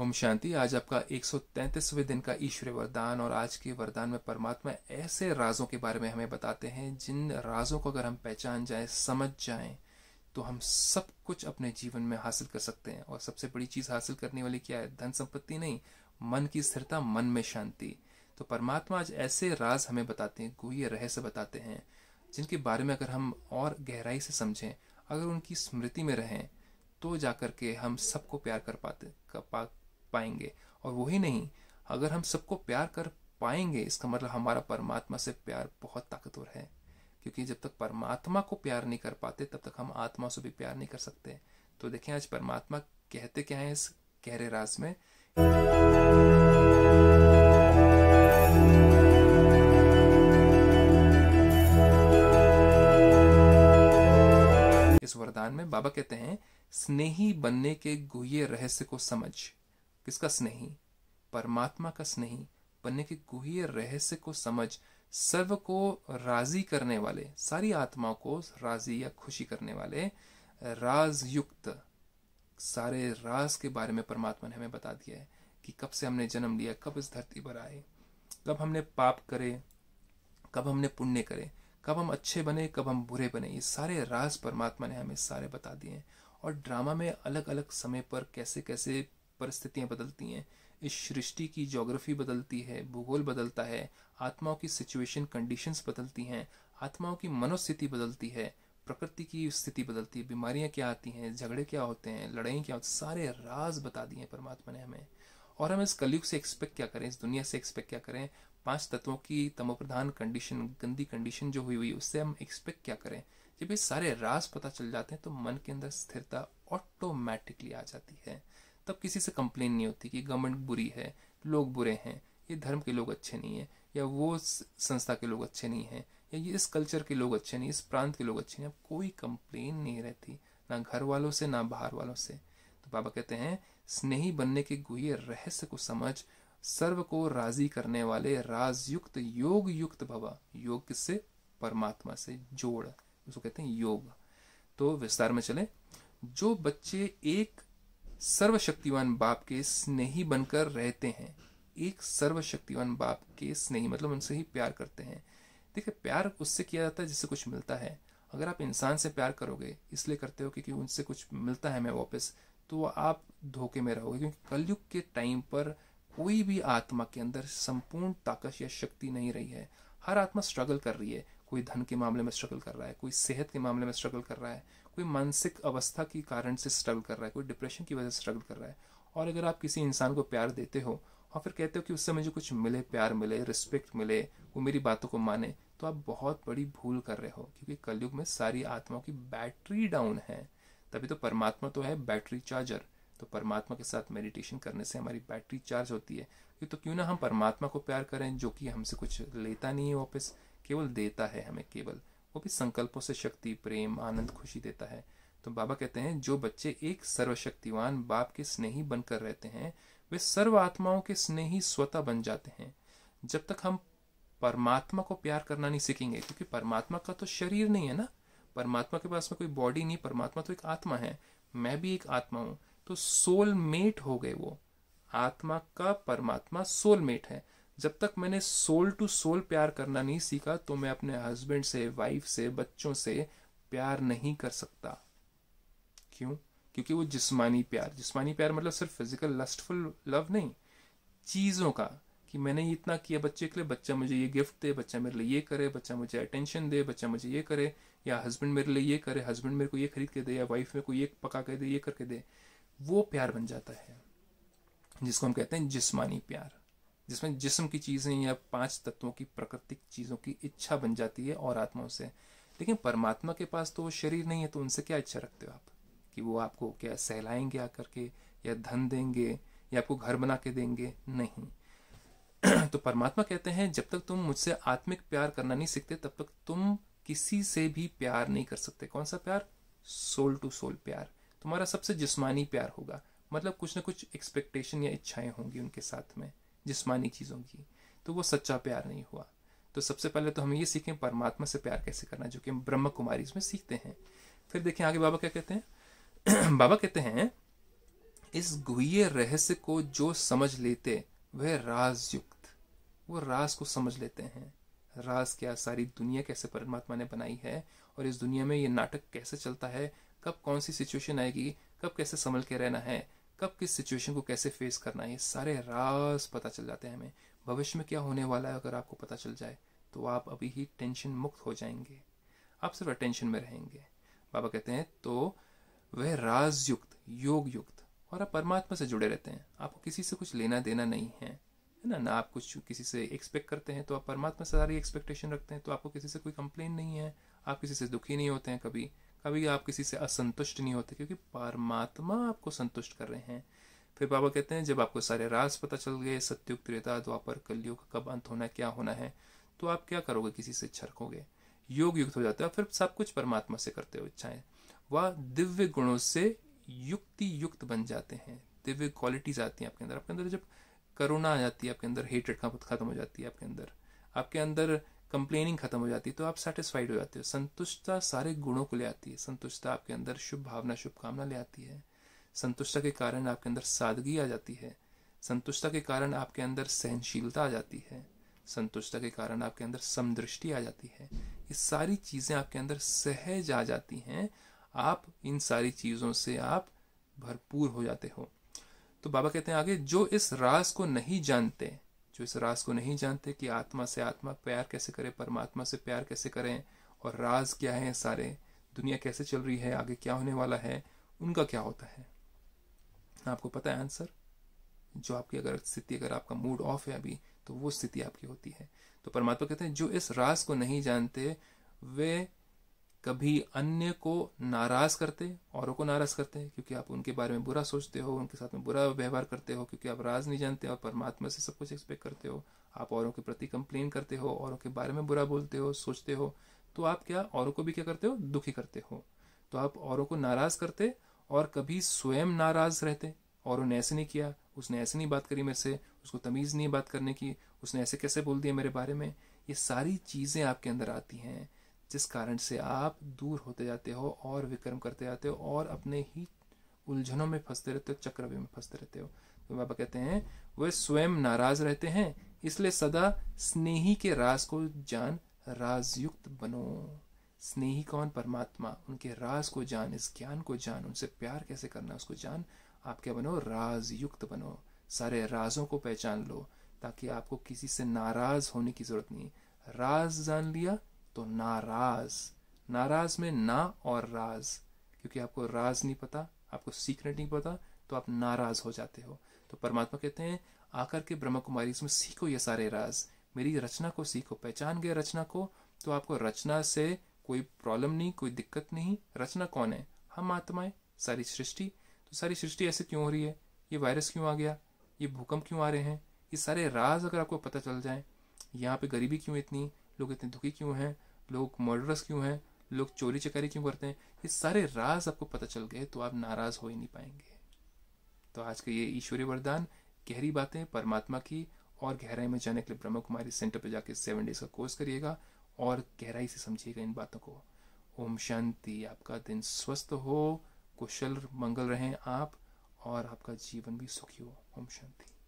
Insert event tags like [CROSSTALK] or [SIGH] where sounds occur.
ओम शांति आज आपका 133वें दिन का ईश्वरीय वरदान और आज के वरदान में परमात्मा ऐसे राजों के बारे में हमें बताते हैं जिन राजों को अगर हम पहचान जाए समझ जाए तो हम सब कुछ अपने जीवन में हासिल कर सकते हैं और सबसे बड़ी चीज़ हासिल करने वाली क्या है धन संपत्ति नहीं मन की स्थिरता मन में शांति तो परमात्मा आज ऐसे राज हमें बताते हैं गुह्य रहस्य बताते हैं जिनके बारे में अगर हम और गहराई से समझें अगर उनकी स्मृति में रहें तो जाकर के हम सबको प्यार कर पाते कर पा पाएंगे और वही नहीं अगर हम सबको प्यार कर पाएंगे इसका मतलब हमारा परमात्मा से प्यार बहुत ताकतवर है क्योंकि जब तक परमात्मा को प्यार नहीं कर पाते तब तक हम आत्मा से भी प्यार नहीं कर सकते तो देखें आज परमात्मा कहते क्या है इस गहरे राज में इस वरदान में बाबा कहते हैं स्नेही बनने के गुहे रहस्य को समझ किसका स्नेही परमात्मा का स्नेही बनने के गुहे रहस्य को समझ सर्व को राजी करने वाले सारी आत्माओं को राजी या खुशी करने वाले राजयुक्त सारे राज के बारे में परमात्मा ने हमें बता दिया है कि कब से हमने जन्म लिया कब इस धरती पर आए कब हमने पाप करे कब हमने पुण्य करे कब हम अच्छे बने कब हम बुरे बने ये सारे राज परमात्मा ने हमें सारे बता दिए हैं और ड्रामा में अलग अलग समय पर कैसे कैसे परिस्थितियाँ बदलती हैं इस सृष्टि की जोग्राफी बदलती है भूगोल बदलता है आत्माओं की सिचुएशन कंडीशंस बदलती हैं आत्माओं की मनोस्थिति बदलती है प्रकृति की स्थिति बदलती है बीमारियाँ क्या आती हैं झगड़े क्या होते हैं लड़ाई क्या होती सारे राज बता दिए परमात्मा ने हमें और हम इस कलयुग से एक्सपेक्ट क्या करें इस दुनिया से एक्सपेक्ट क्या करें पांच तत्वों की तमोप्रधान कंडीशन गंदी कंडीशन जो हुई हुई उससे हम एक्सपेक्ट क्या करें जब ये सारे राज पता चल जाते हैं तो मन के अंदर स्थिरता ऑटोमेटिकली आ जाती है तब किसी से कंप्लेन नहीं होती कि गवर्नमेंट बुरी है लोग बुरे हैं ये धर्म के लोग अच्छे नहीं हैं या वो संस्था के लोग अच्छे नहीं हैं या ये इस कल्चर के लोग अच्छे नहीं इस प्रांत के लोग अच्छे नहीं अब कोई कंप्लेन नहीं रहती ना घर वालों से ना बाहर वालों से तो बाबा कहते हैं स्नेही बनने के गुह रहस्य को समझ सर्व को राजी करने वाले राजयुक्त योग युक्त भवा योग किससे परमात्मा से जोड़ उसको कहते हैं योग तो विस्तार में चले जो बच्चे एक सर्वशक्तिवान बाप के स्नेही बनकर रहते हैं एक सर्वशक्तिवान बाप के स्नेही मतलब उनसे ही प्यार करते हैं देखिए प्यार उससे किया जाता है जिससे कुछ मिलता है अगर आप इंसान से प्यार करोगे इसलिए करते हो क्योंकि उनसे कुछ मिलता है मैं वापस तो आप धोखे में रहोगे क्योंकि कलयुग के टाइम पर कोई भी आत्मा के अंदर संपूर्ण ताकत या शक्ति नहीं रही है हर आत्मा स्ट्रगल कर रही है कोई धन के मामले में स्ट्रगल कर रहा है कोई सेहत के मामले में स्ट्रगल कर रहा है कोई मानसिक अवस्था के कारण से स्ट्रगल कर रहा है कोई डिप्रेशन की वजह से स्ट्रगल कर रहा है और अगर आप किसी इंसान को प्यार देते हो और फिर कहते हो कि उससे मुझे कुछ मिले प्यार मिले रिस्पेक्ट मिले वो मेरी बातों को माने तो आप बहुत बड़ी भूल कर रहे हो क्योंकि कलयुग में सारी आत्माओं की बैटरी डाउन है तभी तो परमात्मा तो है बैटरी चार्जर तो परमात्मा के साथ मेडिटेशन करने से हमारी बैटरी चार्ज होती है ये तो क्यों ना हम परमात्मा को प्यार करें जो कि हमसे कुछ लेता नहीं है वापस केवल देता है हमें केवल वो भी संकल्पों से शक्ति प्रेम आनंद खुशी देता है तो बाबा कहते हैं जो बच्चे एक सर्वशक्तिवान बाप के स्नेही बनकर रहते हैं वे सर्व आत्माओं के स्नेही स्वतः बन जाते हैं जब तक हम परमात्मा को प्यार करना नहीं सीखेंगे क्योंकि परमात्मा का तो शरीर नहीं है ना परमात्मा के पास में कोई बॉडी नहीं परमात्मा तो एक आत्मा है मैं भी एक आत्मा हूँ तो सोलमेट हो गए वो आत्मा का परमात्मा सोलमेट है जब तक मैंने सोल टू सोल प्यार करना नहीं सीखा तो मैं अपने हस्बैंड से वाइफ से बच्चों से प्यार नहीं कर सकता क्यों क्योंकि वो जिस्मानी प्यार जिस्मानी प्यार मतलब सिर्फ फिजिकल लस्टफुल लव नहीं चीज़ों का कि मैंने इतना किया बच्चे के लिए बच्चा मुझे ये गिफ्ट दे बच्चा मेरे लिए ये करे बच्चा मुझे अटेंशन दे बच्चा मुझे ये करे या हस्बैंड मेरे लिए ये करे हस्बैंड मेरे को ये खरीद के दे या वाइफ मेरे को ये पका के दे ये करके दे वो प्यार बन जाता है जिसको हम कहते हैं जिस्मानी प्यार जिसमें जिस्म की चीज़ें या पांच तत्वों की प्राकृतिक चीज़ों की इच्छा बन जाती है और आत्माओं से लेकिन परमात्मा के पास तो वो शरीर नहीं है तो उनसे क्या इच्छा रखते हो आप कि वो आपको क्या सहलाएंगे आकर के या धन देंगे या आपको घर बना के देंगे नहीं [CLEARS THROAT] तो परमात्मा कहते हैं जब तक तुम मुझसे आत्मिक प्यार करना नहीं सीखते तब तक तुम किसी से भी प्यार नहीं कर सकते कौन सा प्यार सोल टू सोल प्यार तुम्हारा सबसे जिस्मानी प्यार होगा मतलब कुछ ना कुछ एक्सपेक्टेशन या इच्छाएं होंगी उनके साथ में जिसमानी चीज़ों की तो वो सच्चा प्यार नहीं हुआ तो सबसे पहले तो हम ये सीखें परमात्मा से प्यार कैसे करना जो कि हम ब्रह्म कुमारी इसमें सीखते हैं फिर देखें आगे बाबा क्या कहते हैं [CLEARS THROAT] बाबा कहते हैं इस गुह्य रहस्य को जो समझ लेते वह राजयुक्त वो राज को समझ लेते हैं राज क्या सारी दुनिया कैसे परमात्मा ने बनाई है और इस दुनिया में ये नाटक कैसे चलता है कब कौन सी सिचुएशन आएगी कब कैसे संभल के रहना है कब किस सिचुएशन को कैसे फेस करना है ये सारे राज पता चल जाते हैं हमें भविष्य में क्या होने वाला है अगर आपको पता चल जाए तो आप अभी ही टेंशन मुक्त हो जाएंगे आप सिर्फ अटेंशन में रहेंगे बाबा कहते हैं तो वह राजयुक्त योग युक्त और आप परमात्मा से जुड़े रहते हैं आपको किसी से कुछ लेना देना नहीं है है ना ना आप कुछ किसी से एक्सपेक्ट करते हैं तो आप परमात्मा से सारी एक्सपेक्टेशन रखते हैं तो आपको किसी से कोई कंप्लेन नहीं है आप किसी से दुखी नहीं होते हैं कभी कभी आप किसी से असंतुष्ट नहीं होते क्योंकि परमात्मा आपको संतुष्ट कर रहे हैं फिर बाबा कहते हैं जब आपको सारे राज पता चल गए सत्युग त्रेता द्वापर कलयुग कब अंत होना क्या होना है तो आप क्या करोगे किसी से छरकोगे योग युक्त हो जाते हो फिर सब कुछ परमात्मा से करते हो इच्छाएं वह दिव्य गुणों से युक्ति युक्त बन जाते हैं दिव्य क्वालिटीज आती हैं आपके अंदर आपके अंदर जब करुणा आ जाती है आपके अंदर हेटेड का खत्म हो जाती है आपके अंदर आपके अंदर कंप्लेनिंग खत्म हो जाती है तो आप सेटिस्फाइड हो जाते हो संतुष्टता सारे गुणों को ले आती है संतुष्टता आपके अंदर शुभ भावना शुभकामना ले आती है संतुष्टता के कारण आपके अंदर सादगी आ जाती है संतुष्टता के कारण आपके अंदर सहनशीलता आ जाती है संतुष्टता के कारण आपके अंदर समदृष्टि आ जाती है ये सारी चीज़ें आपके अंदर सहज आ जाती हैं आप इन सारी चीज़ों से आप भरपूर हो जाते हो तो बाबा कहते हैं आगे जो इस राज को नहीं जानते जो इस राज को नहीं जानते कि आत्मा से आत्मा प्यार कैसे करें परमात्मा से प्यार कैसे करें और राज क्या है सारे दुनिया कैसे चल रही है आगे क्या होने वाला है उनका क्या होता है आपको पता है आंसर जो आपकी अगर स्थिति अगर आपका मूड ऑफ है अभी तो वो स्थिति आपकी होती है तो परमात्मा कहते हैं जो इस राज को नहीं जानते वे कभी अन्य को नाराज करते औरों को नाराज करते हैं क्योंकि आप उनके बारे में बुरा सोचते हो उनके साथ में बुरा व्यवहार करते हो क्योंकि आप राज नहीं जानते और परमात्मा से सब कुछ एक्सपेक्ट करते हो आप औरों के प्रति कंप्लेन करते हो औरों के बारे में बुरा बोलते हो सोचते हो तो आप क्या औरों को भी क्या करते हो दुखी करते हो तो आप औरों को नाराज करते और कभी स्वयं नाराज रहते और उन्हें ऐसे नहीं किया उसने ऐसे नहीं बात करी मेरे से उसको तमीज़ नहीं बात करने की उसने ऐसे कैसे बोल दिया मेरे बारे में ये सारी चीज़ें आपके अंदर आती हैं जिस कारण से आप दूर होते जाते हो और विक्रम करते जाते हो और अपने ही उलझनों में फंसते रहते हो चक्रव्य में फंसते रहते हो तो बाबा कहते हैं वे स्वयं नाराज रहते हैं इसलिए सदा स्नेही के राज को जान राजयुक्त बनो स्नेही कौन परमात्मा उनके राज को जान इस ज्ञान को जान उनसे प्यार कैसे करना उसको जान आप क्या बनो राजयुक्त बनो सारे राजों को पहचान लो ताकि आपको किसी से नाराज होने की जरूरत नहीं राज जान लिया तो नाराज नाराज में ना और राज क्योंकि आपको राज नहीं पता आपको सीक्रेट नहीं पता तो आप नाराज हो जाते हो तो परमात्मा कहते हैं आकर के ब्रह्म कुमारी इसमें सीखो ये सारे राज मेरी रचना को सीखो पहचान गए रचना को तो आपको रचना से कोई प्रॉब्लम नहीं कोई दिक्कत नहीं रचना कौन है हम आत्माएं सारी सृष्टि तो सारी सृष्टि ऐसे क्यों हो रही है ये वायरस क्यों आ गया ये भूकंप क्यों आ रहे हैं ये सारे राज अगर आपको पता चल जाए यहाँ पे गरीबी क्यों इतनी लोग इतने दुखी क्यों हैं लोग मर्डरस क्यों हैं लोग चोरी चकारी क्यों करते हैं ये सारे राज आपको पता चल गए तो आप नाराज हो ही नहीं पाएंगे तो आज के ये ईश्वरीय वरदान गहरी बातें परमात्मा की और गहराई में जाने के लिए ब्रह्म कुमारी सेंटर पर जाके सेवन डेज का कोर्स करिएगा और गहराई से समझिएगा इन बातों को ओम शांति आपका दिन स्वस्थ हो कुशल मंगल रहें आप और आपका जीवन भी सुखी हो ओम शांति